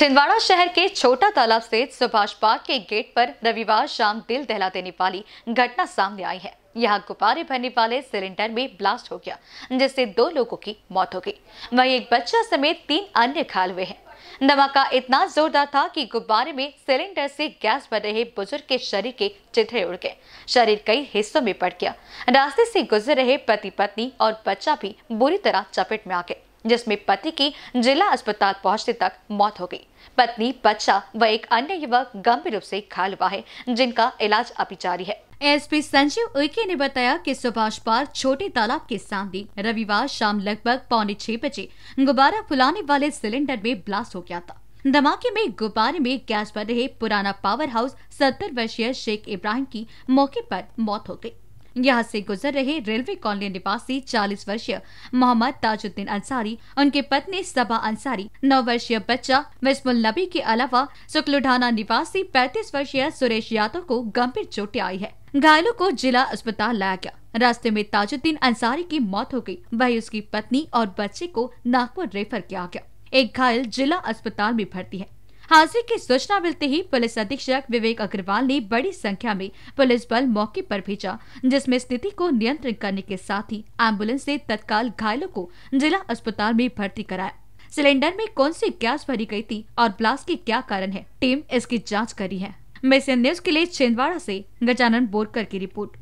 छिंदवाड़ा शहर के छोटा तालाब स्थित सुभाष पार्क के गेट पर रविवार शाम दिल दहला देने वाली घटना सामने आई है यहाँ गुब्बारे भरने वाले सिलेंडर में ब्लास्ट हो गया जिससे दो लोगों की मौत हो गई वहीं एक बच्चा समेत तीन अन्य घायल हुए हैं धमाका इतना जोरदार था कि गुब्बारे में सिलेंडर से गैस भर रहे बुजुर्ग के शरीर के चिथड़े उड़ गए शरीर कई हिस्सों में पड़ गया रास्ते से गुजर रहे पति पत्नी और बच्चा भी बुरी तरह चपेट में आ गए जिसमें पति की जिला अस्पताल पहुँचने तक मौत हो गई पत्नी बच्चा व एक अन्य युवक गंभीर रूप से घायल हुआ है जिनका इलाज अभी जारी है एसपी संजीव उइके ने बताया कि सुभाष पार्क छोटे तालाब के सामने रविवार शाम लगभग पौने छह बजे गुब्बारा फुलाने वाले सिलेंडर में ब्लास्ट हो गया था धमाके में गुब्बारे में गैस भर रहे पुराना पावर हाउस सत्तर वर्षीय शेख इब्राहिम की मौके पर मौत हो गई यहाँ से गुजर रहे रेलवे कॉलोनी निवासी 40 वर्षीय मोहम्मद ताजुद्दीन अंसारी उनके पत्नी सबा अंसारी 9 वर्षीय बच्चा विस्मुल नबी के अलावा सुकलुढाना निवासी 35 वर्षीय सुरेश यादव को गंभीर चोटें आई है घायलों को जिला अस्पताल लाया गया रास्ते में ताजुद्दीन अंसारी की मौत हो गयी वही उसकी पत्नी और बच्चे को नागपुर रेफर किया गया एक घायल जिला अस्पताल में भर्ती है हादसे की सूचना मिलते ही पुलिस अधीक्षक विवेक अग्रवाल ने बड़ी संख्या में पुलिस बल मौके पर भेजा जिसमें स्थिति को नियंत्रित करने के साथ ही एम्बुलेंस ऐसी तत्काल घायलों को जिला अस्पताल में भर्ती कराया सिलेंडर में कौन सी गैस भरी गई थी और ब्लास्ट के क्या कारण है टीम इसकी जाँच करी है मिशन न्यूज के लिए छिंदवाड़ा ऐसी गजानन बोरकर की रिपोर्ट